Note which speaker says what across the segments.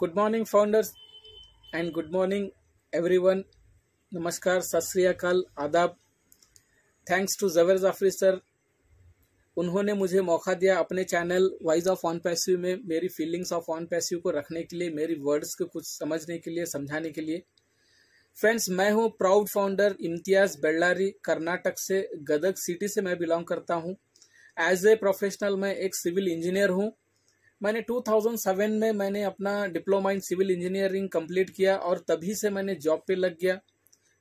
Speaker 1: good morning founders and good morning everyone नमस्कार सत आदाब thanks to Javer Jafri sir उन्होंने मुझे मौका दिया अपने channel voice of on passive में मेरी फीलिंग्स ऑफ ऑन पैसिव को रखने के लिए मेरी वर्ड्स को कुछ समझने के लिए समझाने के लिए फ्रेंड्स मैं हूँ प्राउड फाउंडर इम्तियाज बेल्लारी कर्नाटक से गदग सिटी से मैं बिलोंग करता हूँ एज ए प्रोफेशनल मैं एक सिविल इंजीनियर हूँ मैंने 2007 में मैंने अपना diploma in civil engineering complete किया और तभी से मैंने जॉब पे लग गया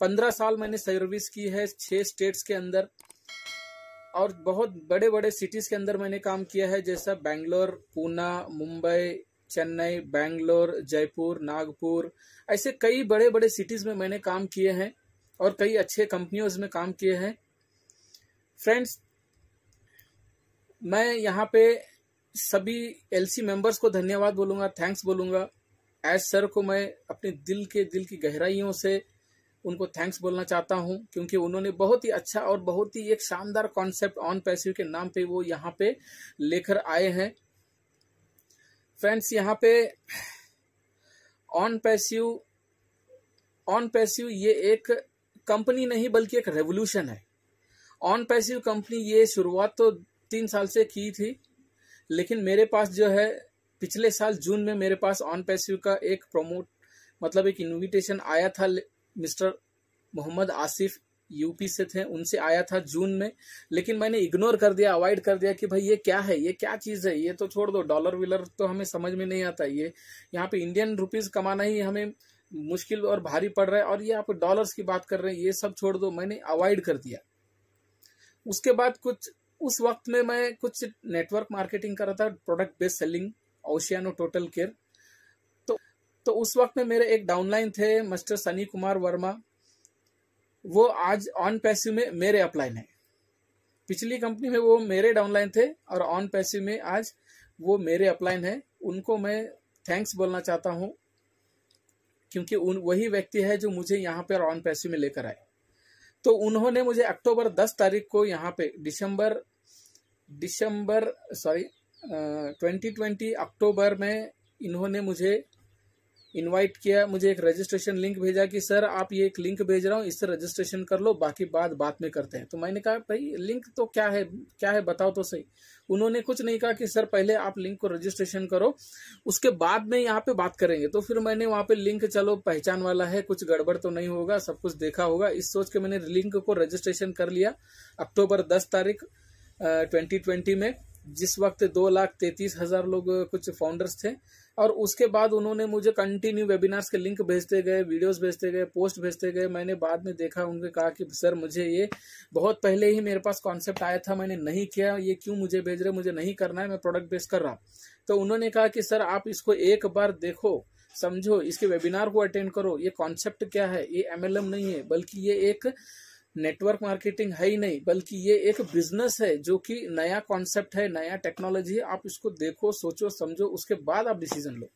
Speaker 1: पंद्रह साल मैंने सर्विस की है छः स्टेट्स के अंदर और बहुत बड़े बड़े सिटीज़ के अंदर मैंने काम किया है जैसा बैंगलोर पूना मुंबई चेन्नई बैंगलोर जयपुर नागपुर ऐसे कई बड़े बड़े सिटीज़ में मैंने काम किए हैं और कई अच्छे कंपनियों में काम किए हैं फ्रेंड्स मैं यहाँ पे सभी एलसी मेंबर्स को धन्यवाद बोलूँगा थैंक्स बोलूंगा एज सर को मैं अपने दिल के दिल की गहराइयों से उनको थैंक्स बोलना चाहता हूं क्योंकि उन्होंने बहुत ही अच्छा और बहुत ही एक शानदार कॉन्सेप्ट ऑन पैसिव के नाम पे वो यहाँ पे लेकर आए हैं फ्रेंड्स यहाँ पे ऑन पैसिव ऑन पैसिव ये एक कंपनी नहीं बल्कि एक रेवोल्यूशन है ऑन पैसिव कंपनी ये शुरुआत तो तीन साल से की थी लेकिन मेरे पास जो है पिछले साल जून में मेरे पास ऑन पैसिव का एक प्रोमोट मतलब एक इनविटेशन आया था मिस्टर मोहम्मद आसिफ यूपी से थे उनसे आया था जून में लेकिन मैंने इग्नोर कर दिया अवॉइड कर दिया कि भाई ये क्या है ये क्या चीज़ है ये तो छोड़ दो डॉलर विलर तो हमें समझ में नहीं आता ये यहाँ पे इंडियन रुपीज़ कमाना ही हमें मुश्किल और भारी पड़ रहा है और ये आप डॉलर्स की बात कर रहे हैं ये सब छोड़ दो मैंने अवॉइड कर दिया उसके बाद कुछ उस वक्त में मैं कुछ नेटवर्क मार्केटिंग कर रहा था product based selling Oceano total care तो तो उस वक्त में मेरे एक डाउनलाइन थे मास्टर सनी कुमार वर्मा वो आज ऑन पैसिव में मेरे अपलाइन है पिछली कंपनी में वो मेरे डाउनलाइन थे और ऑन पैसिव में आज वो मेरे अपलाइन है उनको मैं थैंक्स बोलना चाहता हूँ क्योंकि उन वही व्यक्ति है जो मुझे यहाँ पर ऑन पैसिव में लेकर आए तो उन्होंने मुझे अक्टूबर 10 तारीख को यहाँ पे दिसंबर दिसंबर सॉरी 2020 अक्टूबर में इन्होंने मुझे इनवाइट किया मुझे एक रजिस्ट्रेशन लिंक भेजा कि सर आप ये एक लिंक भेज रहा हूँ इससे रजिस्ट्रेशन कर लो बाकी बाद बाद में करते हैं तो मैंने कहा भाई लिंक तो क्या है क्या है बताओ तो सही उन्होंने कुछ नहीं कहा कि सर पहले आप लिंक को रजिस्ट्रेशन करो उसके बाद में यहाँ पे बात करेंगे तो फिर मैंने वहाँ पे लिंक चलो पहचान वाला है कुछ गड़बड़ तो नहीं होगा सब कुछ देखा होगा इस सोच के मैंने लिंक को रजिस्ट्रेशन कर लिया अक्टूबर दस तारीख ट्वेंटी ट्वेंटी में जिस वक्त दो लाख तैतीस हजार लोग कुछ फाउंडर्स थे और उसके बाद उन्होंने मुझे कंटिन्यू वेबिनार्स के लिंक भेजते गए वीडियोस भेजते गए पोस्ट भेजते गए मैंने बाद में देखा उनके कहा कि सर मुझे ये बहुत पहले ही मेरे पास कॉन्सेप्ट आया था मैंने नहीं किया ये क्यों मुझे भेज रहे मुझे नहीं करना है मैं प्रोडक्ट बेस कर रहा हूँ तो उन्होंने कहा कि सर आप इसको एक बार देखो समझो इसके वेबिनार को अटेंड करो ये कॉन्सेप्ट क्या है ये एमएलएम नहीं है बल्कि ये एक नेटवर्क मार्केटिंग है ही नहीं बल्कि ये एक बिजनेस है जो कि नया कॉन्सेप्ट है नया टेक्नोलॉजी है आप इसको देखो सोचो समझो उसके बाद आप डिसीजन लो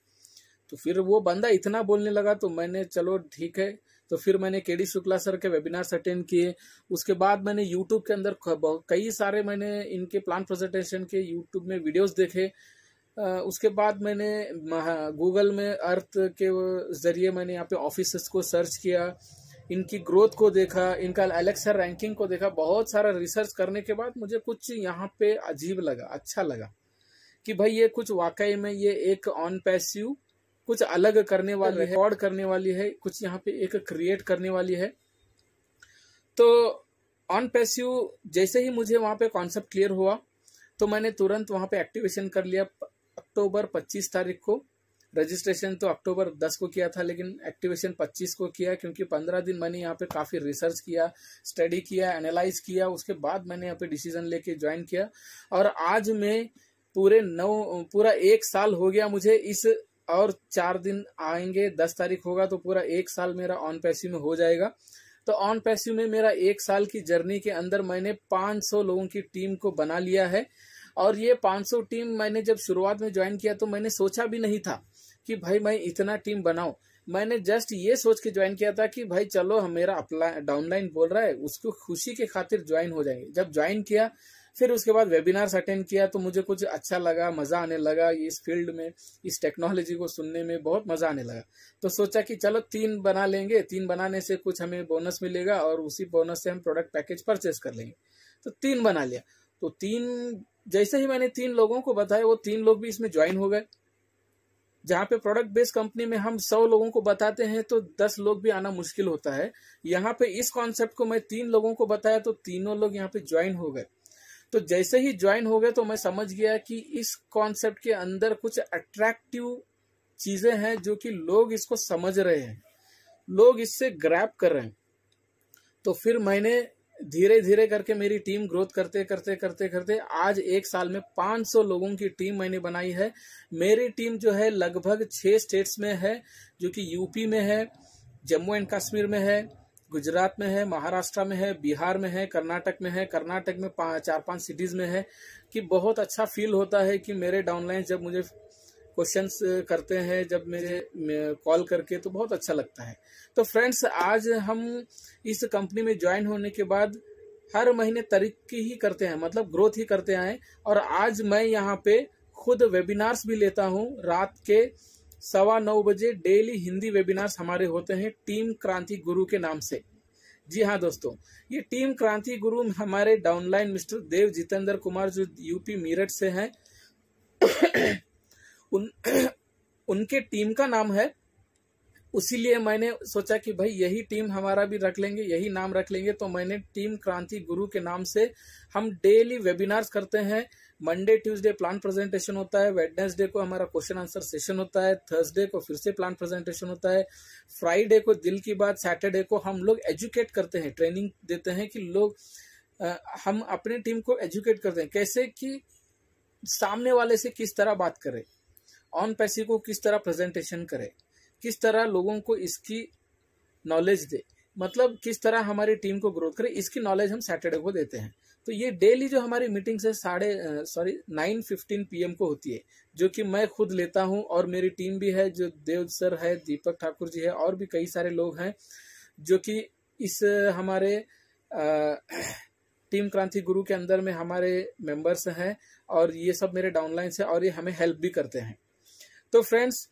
Speaker 1: तो फिर वो बंदा इतना बोलने लगा तो मैंने चलो ठीक है तो फिर मैंने के डी शुक्ला सर के वेबिनार्स अटेंड किए उसके बाद मैंने यूट्यूब के अंदर कई सारे मैंने इनके प्लान प्रेजेंटेशन के यूट्यूब में वीडियोज देखे उसके बाद मैंने गूगल में अर्थ के जरिए मैंने यहाँ पे ऑफिस को सर्च किया इनकी ग्रोथ को देखा इनका एलेक्सा रैंकिंग को देखा बहुत सारा रिसर्च करने के बाद मुझे कुछ यहाँ पे अजीब लगा अच्छा लगा कि भाई ये कुछ वाकई में ये एक ऑन पैस्यू कुछ अलग करने वाली है रिकॉर्ड करने वाली है कुछ यहाँ पे एक क्रिएट करने वाली है तो ऑन पैस्यू जैसे ही मुझे वहां पे कॉन्सेप्ट क्लियर हुआ तो मैंने तुरंत वहां पे एक्टिवेशन कर लिया अक्टूबर 25 तारीख को रजिस्ट्रेशन तो अक्टूबर 10 को किया था लेकिन एक्टिवेशन 25 को किया क्योंकि 15 दिन मैंने यहाँ पे काफ़ी रिसर्च किया स्टडी किया एनालाइज किया उसके बाद मैंने यहाँ पे डिसीजन लेके ज्वाइन किया और आज मैं पूरे नौ पूरा एक साल हो गया मुझे इस और चार दिन आएंगे दस तारीख होगा तो पूरा एक साल मेरा ऑन पैसिव में हो जाएगा तो ऑन पैसिव में मेरा एक साल की जर्नी के अंदर मैंने 500 लोगों की टीम को बना लिया है और ये 500 टीम मैंने जब शुरुआत में ज्वाइन किया तो मैंने सोचा भी नहीं था कि भाई मैं इतना टीम बनाऊ मैंने जस्ट ये सोच के ज्वाइन किया था कि भाई चलो हम मेरा अपलाइन डाउनलाइन बोल रहा है उसको खुशी के खातिर ज्वाइन हो जाएंगे जब ज्वाइन किया फिर उसके बाद वेबिनार्स अटेंड किया तो मुझे कुछ अच्छा लगा मजा आने लगा इस फील्ड में इस टेक्नोलॉजी को सुनने में बहुत मजा आने लगा तो सोचा कि चलो तीन बना लेंगे तीन बनाने से कुछ हमें बोनस मिलेगा और उसी बोनस से हम प्रोडक्ट पैकेज परचेज कर लेंगे तो तीन बना लिया तो तीन जैसे ही मैंने तीन लोगों को बताया वो तीन लोग भी इसमें ज्वाइन हो गए जहां पे प्रोडक्ट बेस्ड कंपनी में हम सौ लोगों को बताते हैं तो दस लोग भी आना मुश्किल होता है यहाँ पे इस कॉन्सेप्ट को मैं तीन लोगों को बताया तो तीनों लोग यहाँ पे ज्वाइन हो गए तो जैसे ही ज्वाइन हो गए तो मैं समझ गया कि इस कॉन्सेप्ट के अंदर कुछ अट्रैक्टिव चीजें हैं जो कि लोग इसको समझ रहे हैं लोग इससे ग्रैप कर रहे हैं तो फिर मैंने धीरे धीरे करके मेरी टीम ग्रोथ करते करते करते करते आज एक साल में 500 लोगों की टीम मैंने बनाई है मेरी टीम जो है लगभग छः स्टेट्स में है जो कि यूपी में है जम्मू एंड कश्मीर में है गुजरात में है महाराष्ट्र में है बिहार में है कर्नाटक में है कर्नाटक में चार पांच सिटीज़ में है कि बहुत अच्छा फील होता है कि मेरे डाउनलाइन जब मुझे क्वेश्चंस uh, करते हैं जब मुझे कॉल करके तो बहुत अच्छा लगता है तो फ्रेंड्स आज हम इस कंपनी में ज्वाइन होने के बाद हर महीने तरक्की ही करते हैं मतलब ग्रोथ ही करते आए और आज मैं यहाँ पे खुद वेबिनार्स भी लेता हूँ रात के सवा नौ बजे डेली हिंदी वेबिनार्स हमारे होते हैं टीम क्रांति गुरु के नाम से जी हाँ दोस्तों ये टीम क्रांति गुरु हमारे डाउनलाइन मिस्टर देव जितेंद्र कुमार जो यूपी मीरठ से हैं उन उनके टीम का नाम है उसीलिए मैंने सोचा कि भाई यही टीम हमारा भी रख लेंगे यही नाम रख लेंगे तो मैंने टीम क्रांति गुरु के नाम से हम डेली वेबिनार्स करते हैं मंडे ट्यूसडे प्लान प्रेजेंटेशन होता है वेडनेसडे को हमारा क्वेश्चन आंसर सेशन होता है थर्सडे को फिर से प्लान प्रेजेंटेशन होता है फ्राइडे को दिल की बात सैटरडे को हम लोग एजुकेट करते हैं ट्रेनिंग देते हैं कि लोग आ, हम अपनी टीम को एजुकेट करते हैं कैसे कि सामने वाले से किस तरह बात करें ऑन पैसे को किस तरह प्रेजेंटेशन करे किस तरह लोगों को इसकी नॉलेज दे मतलब किस तरह हमारी टीम को ग्रोथ करे इसकी नॉलेज हम सैटरडे को देते हैं तो ये डेली जो हमारी मीटिंग्स है साढ़े सॉरी नाइन फिफ्टीन पी को होती है जो कि मैं खुद लेता हूँ और मेरी टीम भी है जो देव सर है दीपक ठाकुर जी है और भी कई सारे लोग हैं जो कि इस हमारे आ, टीम क्रांति गुरु के अंदर में हमारे मेंबर्स हैं और ये सब मेरे डाउनलाइंस हैं और ये हमें हेल्प भी करते हैं तो फ्रेंड्स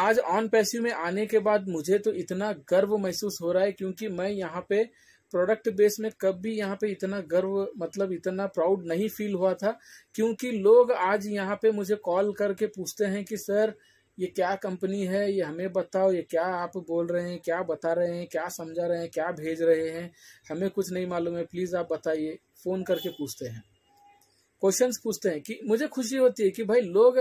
Speaker 1: आज ऑन पैसिव में आने के बाद मुझे तो इतना गर्व महसूस हो रहा है क्योंकि मैं यहाँ पे प्रोडक्ट बेस में कब भी यहाँ पे इतना गर्व मतलब इतना प्राउड नहीं फील हुआ था क्योंकि लोग आज यहाँ पे मुझे कॉल करके पूछते हैं कि सर ये क्या कंपनी है ये हमें बताओ ये क्या आप बोल रहे हैं क्या बता रहे हैं क्या समझा रहे हैं क्या भेज रहे हैं हमें कुछ नहीं मालूम है प्लीज़ आप बताइए फ़ोन करके पूछते हैं क्वेश्चंस पूछते हैं कि मुझे खुशी होती है कि भाई लोग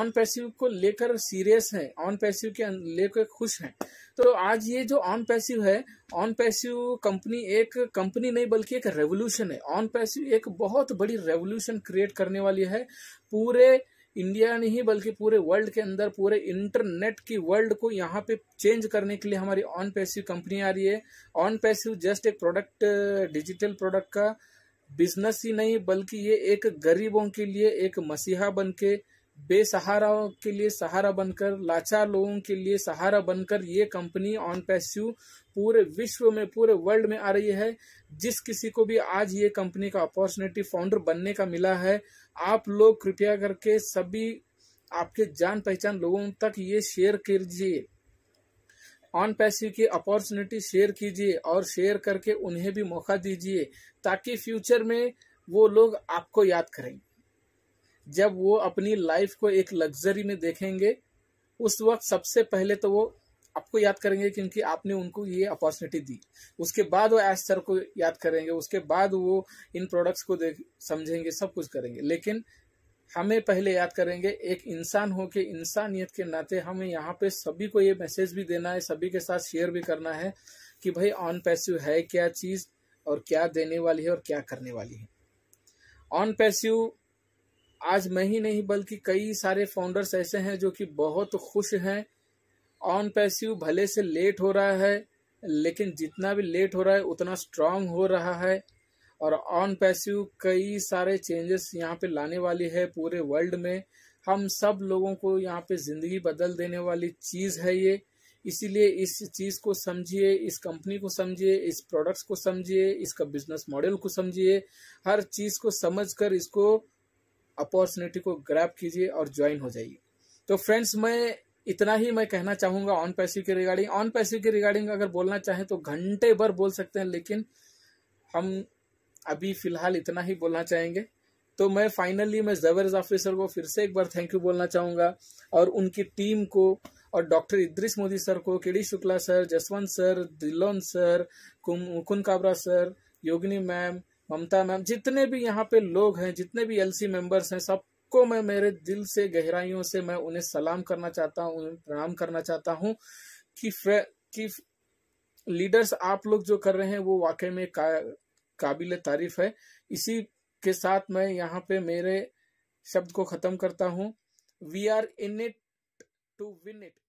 Speaker 1: ऑन पैसिव को लेकर सीरियस हैं ऑन पैसिव के अं-, लेकर खुश हैं तो आज ये जो ऑन पैसिव है ऑन पैसिव कंपनी एक कंपनी नहीं बल्कि एक रेवोल्यूशन है ऑन पैसिव एक बहुत बड़ी रेवोल्यूशन क्रिएट करने वाली है पूरे इंडिया नहीं बल्कि पूरे वर्ल्ड के अंदर पूरे इंटरनेट की वर्ल्ड को यहाँ पे चेंज करने के लिए हमारी ऑन पैसिव कंपनी आ रही है ऑन पैसिव जस्ट एक प्रोडक्ट डिजिटल प्रोडक्ट का बिजनेस ही नहीं बल्कि ये एक गरीबों के लिए एक मसीहा बन के बेसहाराओं के लिए सहारा बनकर लाचार लोगों के लिए सहारा बनकर ये कंपनी ऑन पैस्यू पूरे विश्व में पूरे वर्ल्ड में आ रही है जिस किसी को भी आज ये कंपनी का अपॉर्चुनिटी फाउंडर बनने का मिला है आप लोग कृपया करके सभी आपके जान पहचान लोगों तक ये शेयर कीजिए ऑन पैसिव की अपॉर्चुनिटी शेयर कीजिए और शेयर करके उन्हें भी मौका दीजिए ताकि फ्यूचर में वो लोग आपको याद करें जब वो अपनी लाइफ को एक लग्जरी में देखेंगे उस वक्त सबसे पहले तो वो आपको याद करेंगे क्योंकि आपने उनको ये अपॉर्चुनिटी दी उसके बाद वो एस्टर को याद करेंगे उसके बाद वो इन प्रोडक्ट्स को देख समझेंगे सब कुछ करेंगे लेकिन हमें पहले याद करेंगे एक इंसान हो के इंसानियत के नाते हमें यहाँ पे सभी को ये मैसेज भी देना है सभी के साथ शेयर भी करना है कि भाई ऑन पैसिव है क्या चीज़ और क्या देने वाली है और क्या करने वाली है ऑन पैसिव आज मैं ही नहीं बल्कि कई सारे फाउंडर्स ऐसे हैं जो कि बहुत खुश हैं ऑन पैसिव भले से लेट हो रहा है लेकिन जितना भी लेट हो रहा है उतना स्ट्रांग हो रहा है और ऑन पैसिव कई सारे चेंजेस यहाँ पे लाने वाली है पूरे वर्ल्ड में हम सब लोगों को यहाँ पे ज़िंदगी बदल देने वाली चीज़ है ये इसीलिए इस चीज़ को समझिए इस कंपनी को समझिए इस प्रोडक्ट्स को समझिए इसका बिजनेस मॉडल को समझिए हर चीज़ को समझकर इसको अपॉर्चुनिटी को ग्रैप कीजिए और ज्वाइन हो जाइए तो फ्रेंड्स मैं इतना ही मैं कहना चाहूंगा ऑन पैसिव के रिगार्डिंग ऑन पैसिव के रिगार्डिंग अगर बोलना चाहें तो घंटे भर बोल सकते हैं लेकिन हम अभी फिलहाल इतना ही बोलना चाहेंगे तो मैं फाइनली मैं जवेर ऑफिसर को फिर से एक बार थैंक यू बोलना चाहूंगा और उनकी टीम को और डॉक्टर इद्रिस मोदी सर को K D Shukla sir Jaswant sir Dhillon sir Mukund Kabra sir Yogini ma'am Mamta ma'am जितने भी यहाँ पे लोग हैं जितने भी एलसी मेंबर्स हैं सबको मैं मेरे दिल से गहराइयों से मैं उन्हें सलाम करना चाहता हूँ उन्हें प्रणाम करना चाहता हूँ कि कि लीडर्स आप लोग जो कर रहे हैं वो वाकई में काबिल तारीफ है इसी के साथ मैं यहाँ पे मेरे शब्द को खत्म करता हूँ we are in it to win it